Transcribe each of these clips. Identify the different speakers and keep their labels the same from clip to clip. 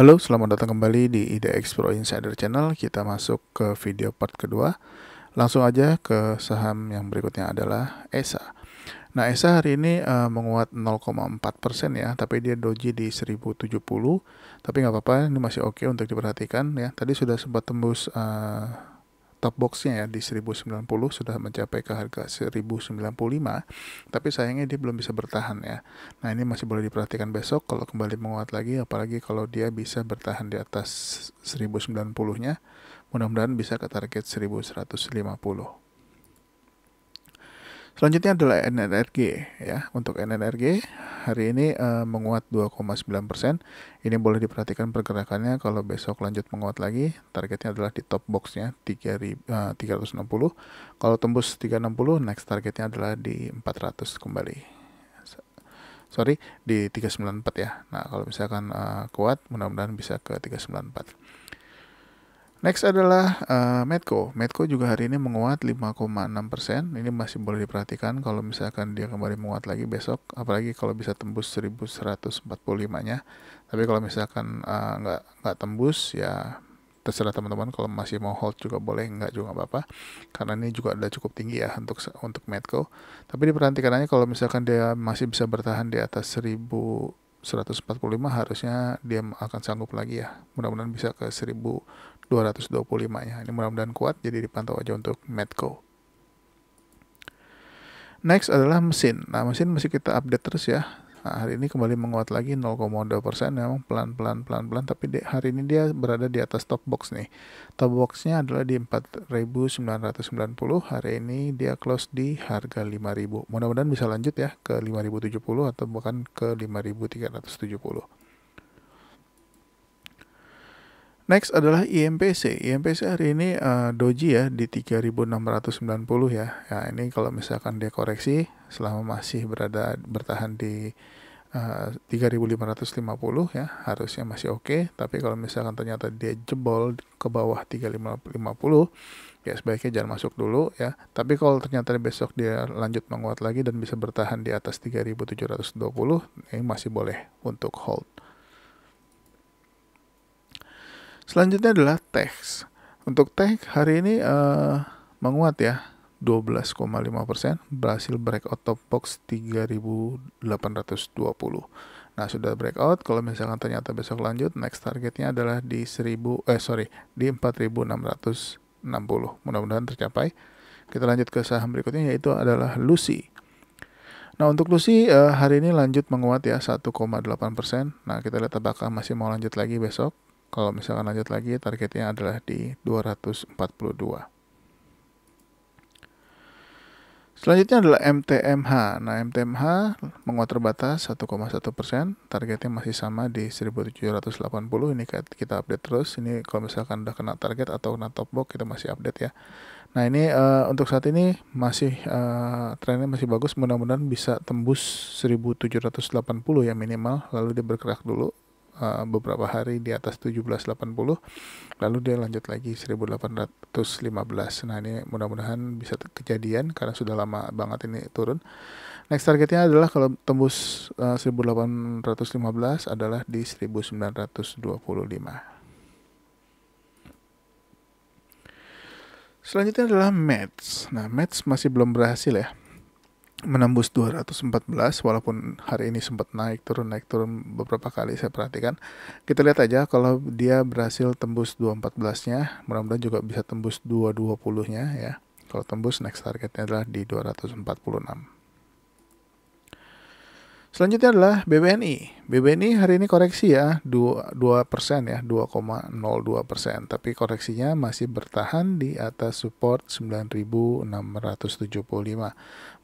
Speaker 1: Halo, selamat datang kembali di IDX Pro Insider Channel. Kita masuk ke video part kedua. Langsung aja ke saham yang berikutnya adalah ESA. Nah, ESA hari ini uh, menguat 0,4% ya, tapi dia doji di 1070. Tapi nggak apa-apa, ini masih oke okay untuk diperhatikan ya. Tadi sudah sempat tembus uh, top boxnya ya di 1090 sudah mencapai ke harga 1095 tapi sayangnya dia belum bisa bertahan ya nah ini masih boleh diperhatikan besok kalau kembali menguat lagi apalagi kalau dia bisa bertahan di atas 1090 nya mudah-mudahan bisa ke target 1150 Selanjutnya adalah NNRG ya. Untuk NNRG hari ini uh, menguat 2,9 persen. Ini boleh diperhatikan pergerakannya kalau besok lanjut menguat lagi. Targetnya adalah di top boxnya 3, 360. Eh, kalau tembus 360, next targetnya adalah di 400 kembali. Sorry, di 394 ya. Nah, kalau misalkan uh, kuat, mudah-mudahan bisa ke 394. Next adalah uh, Medco. Medco juga hari ini menguat 5,6%. Ini masih boleh diperhatikan kalau misalkan dia kembali menguat lagi besok, apalagi kalau bisa tembus 1145-nya. Tapi kalau misalkan uh, nggak nggak tembus ya terserah teman-teman kalau masih mau hold juga boleh nggak juga nggak apa-apa karena ini juga udah cukup tinggi ya untuk untuk Medco tapi diperhatikan aja kalau misalkan dia masih bisa bertahan di atas 1145 harusnya dia akan sanggup lagi ya mudah-mudahan bisa ke 1000 225 ya, Ini mudah-mudahan kuat, jadi dipantau aja untuk Medco. Next adalah mesin. Nah, mesin masih kita update terus ya. Nah, hari ini kembali menguat lagi 0,2 memang pelan-pelan, pelan-pelan, tapi di, hari ini dia berada di atas top box nih. Top boxnya adalah di 4.990, hari ini dia close di harga 5.000. Mudah-mudahan bisa lanjut ya ke 5.070 atau bahkan ke 5.370. Next adalah IMPC. E IMPC e hari ini uh, doji ya di 3690 ya. Ya ini kalau misalkan dia koreksi selama masih berada bertahan di eh, uh, 3550 ya harusnya masih oke, okay. tapi kalau misalkan ternyata dia jebol ke bawah 3550 ya sebaiknya jangan masuk dulu ya. Tapi kalau ternyata besok dia lanjut menguat lagi dan bisa bertahan di atas 3720 ini masih boleh untuk hold. Selanjutnya adalah teks. Untuk teks hari ini uh, menguat ya. 12,5% persen. berhasil breakout top box 3820. Nah, sudah breakout. Kalau misalkan ternyata besok lanjut, next targetnya adalah di 1000 eh sorry, di 4660. Mudah-mudahan tercapai. Kita lanjut ke saham berikutnya yaitu adalah Lucy. Nah, untuk Lucy uh, hari ini lanjut menguat ya 1,8%. persen. Nah, kita lihat apakah masih mau lanjut lagi besok kalau misalkan lanjut lagi, targetnya adalah di 242. Selanjutnya adalah MTMH. Nah, MTMH menguat terbatas 1,1 persen. Targetnya masih sama di 1780. Ini kita update terus. Ini kalau misalkan udah kena target atau kena top box, kita masih update ya. Nah, ini uh, untuk saat ini masih uh, trennya masih bagus. Mudah-mudahan bisa tembus 1780 ya minimal. Lalu dia bergerak dulu Eh, beberapa hari di atas 1780 lalu dia lanjut lagi 1815 nah ini mudah-mudahan bisa kejadian karena sudah lama banget ini turun next targetnya adalah kalau tembus uh, eh, 1815 adalah di 1925 Selanjutnya adalah match. Nah, match masih belum berhasil ya menembus 214 walaupun hari ini sempat naik turun naik turun beberapa kali saya perhatikan. Kita lihat aja kalau dia berhasil tembus 214-nya, mudah-mudahan juga bisa tembus 220-nya ya. Kalau tembus next targetnya adalah di 246. Selanjutnya adalah BBNI. BBNI hari ini koreksi ya 2, persen ya 2,02 persen. Tapi koreksinya masih bertahan di atas support 9.675.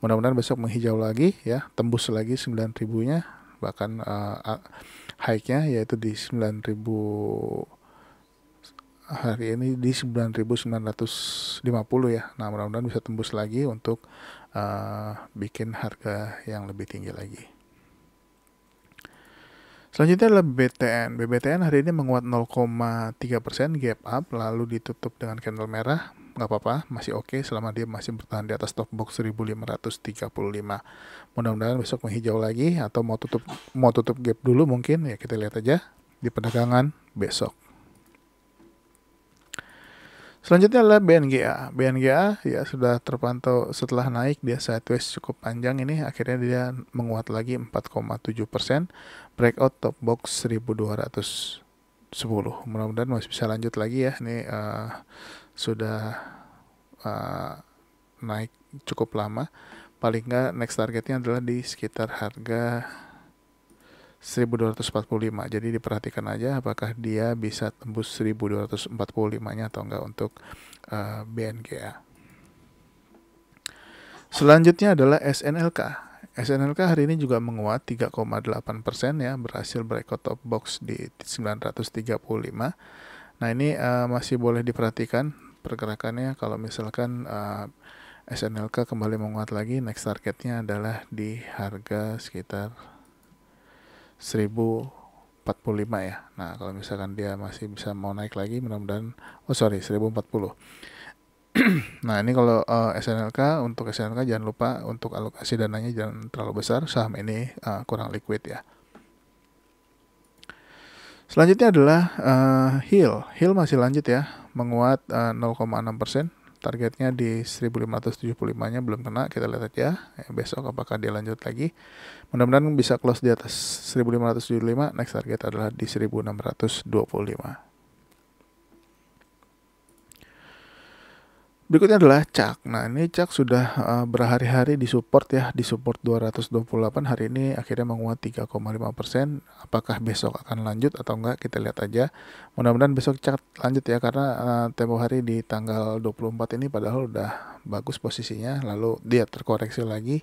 Speaker 1: Mudah-mudahan besok menghijau lagi ya tembus lagi 9.000 nya bahkan uh, high-nya yaitu di 9.000 hari ini di 9.950 ya. Nah mudah-mudahan bisa tembus lagi untuk uh, bikin harga yang lebih tinggi lagi. Selanjutnya adalah BTN. BBTN hari ini menguat 0,3% gap up, lalu ditutup dengan candle merah. Nggak apa-apa, masih oke okay selama dia masih bertahan di atas top box 1535. Mudah-mudahan besok menghijau lagi atau mau tutup mau tutup gap dulu mungkin ya kita lihat aja di perdagangan besok. Selanjutnya adalah BNGA. BNGA ya sudah terpantau setelah naik dia sideways cukup panjang ini akhirnya dia menguat lagi 4,7 persen breakout top box 1210. Mudah-mudahan masih bisa lanjut lagi ya. Ini uh, sudah uh, naik cukup lama. Paling nggak next targetnya adalah di sekitar harga 1245. Jadi diperhatikan aja apakah dia bisa tembus 1245-nya atau enggak untuk uh, eh, BNGA. Selanjutnya adalah SNLK. SNLK hari ini juga menguat 3,8 persen ya, berhasil breakout top box di 935. Nah ini uh, masih boleh diperhatikan pergerakannya kalau misalkan uh, eh, SNLK kembali menguat lagi, next targetnya adalah di harga sekitar 1045 ya. Nah, kalau misalkan dia masih bisa mau naik lagi mudah-mudahan oh sorry 1040. nah, ini kalau uh, eh, SNLK untuk SNLK jangan lupa untuk alokasi dananya jangan terlalu besar, saham ini uh, kurang liquid ya. Selanjutnya adalah uh, Hill. Hill masih lanjut ya, menguat uh, 0,6% targetnya di 1575-nya belum kena, kita lihat aja ya, besok apakah dia lanjut lagi. Mudah-mudahan bisa close di atas 1575, next target adalah di 1625. Berikutnya adalah Cak. Nah, ini Cak sudah uh, berhari-hari di support ya, di support 228 hari ini akhirnya menguat 3,5 persen. Apakah besok akan lanjut atau enggak? Kita lihat aja. Mudah-mudahan besok Cak lanjut ya, karena uh, tempo hari di tanggal 24 ini padahal udah bagus posisinya, lalu dia terkoreksi lagi.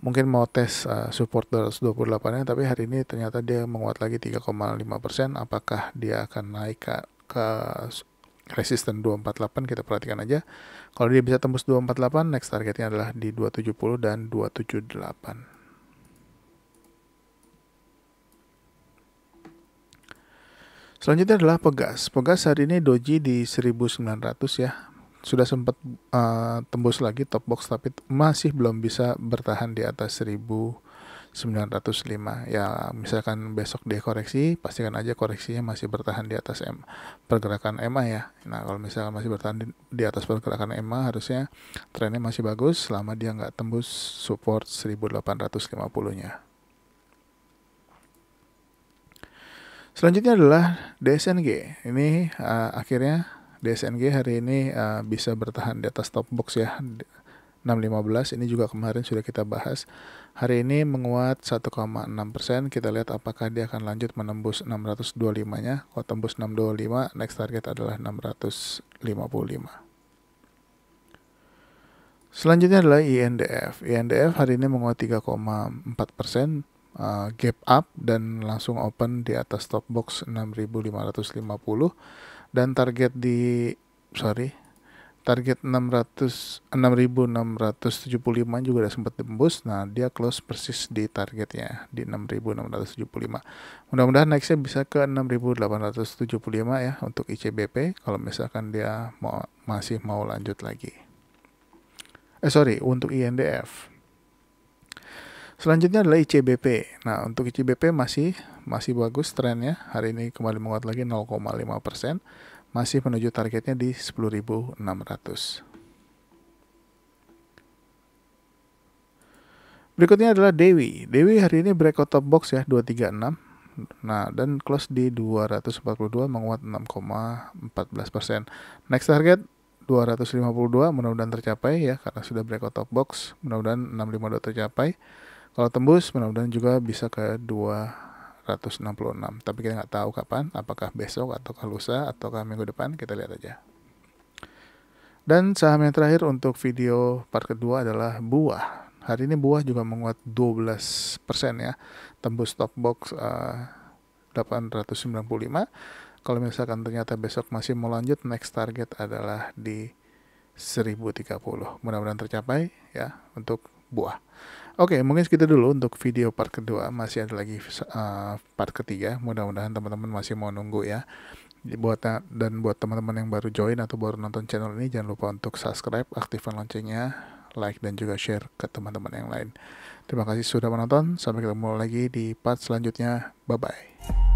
Speaker 1: Mungkin mau tes uh, support 228-nya, tapi hari ini ternyata dia menguat lagi 3,5 persen. Apakah dia akan naik ke, ke resisten 248 kita perhatikan aja. Kalau dia bisa tembus 248, next targetnya adalah di 270 dan 278. Selanjutnya adalah Pegas. Pegas hari ini doji di 1900 ya. Sudah sempat uh, tembus lagi top box tapi masih belum bisa bertahan di atas 1000 905 ya misalkan besok dia koreksi pastikan aja koreksinya masih bertahan di atas M pergerakan EMA ya nah kalau misalkan masih bertahan di, di atas pergerakan EMA harusnya trennya masih bagus selama dia nggak tembus support 1850 nya selanjutnya adalah DSNG ini uh, akhirnya DSNG hari ini uh, bisa bertahan di atas top box ya 615 ini juga kemarin sudah kita bahas. Hari ini menguat 1,6 Kita lihat apakah dia akan lanjut menembus 625-nya. Kalau tembus 625, next target adalah 655. Selanjutnya adalah INDF. INDF hari ini menguat 3,4 uh, gap up dan langsung open di atas stop box 6.550 dan target di sorry target puluh 6675 juga udah sempat tembus. Nah, dia close persis di targetnya di 6675. Mudah-mudahan nextnya bisa ke 6875 ya untuk ICBP kalau misalkan dia mau masih mau lanjut lagi. Eh sorry, untuk INDF. Selanjutnya adalah ICBP. Nah, untuk ICBP masih masih bagus trennya. Hari ini kembali menguat lagi 0,5 persen masih menuju targetnya di 10.600. Berikutnya adalah Dewi. Dewi hari ini break out top box ya 236. Nah, dan close di 242 menguat 6,14 persen. Next target 252 mudah-mudahan tercapai ya karena sudah break out top box mudah-mudahan 652 tercapai kalau tembus mudah-mudahan juga bisa ke 2 466 tapi kita nggak tahu kapan apakah besok atau ataukah lusa ataukah minggu depan kita lihat aja dan saham yang terakhir untuk video part kedua adalah buah hari ini buah juga menguat 12% ya tembus stop box eh, uh, 895 kalau misalkan ternyata besok masih mau lanjut next target adalah di 1030 mudah-mudahan tercapai ya untuk buah Oke, okay, mungkin segitu dulu untuk video part kedua. Masih ada lagi uh, part ketiga. Mudah-mudahan teman-teman masih mau nunggu ya. Buat eh, dan buat teman-teman yang baru join atau baru nonton channel ini, jangan lupa untuk subscribe, aktifkan loncengnya, like dan juga share ke teman-teman yang lain. Terima kasih sudah menonton. Sampai ketemu lagi di part selanjutnya. Bye bye.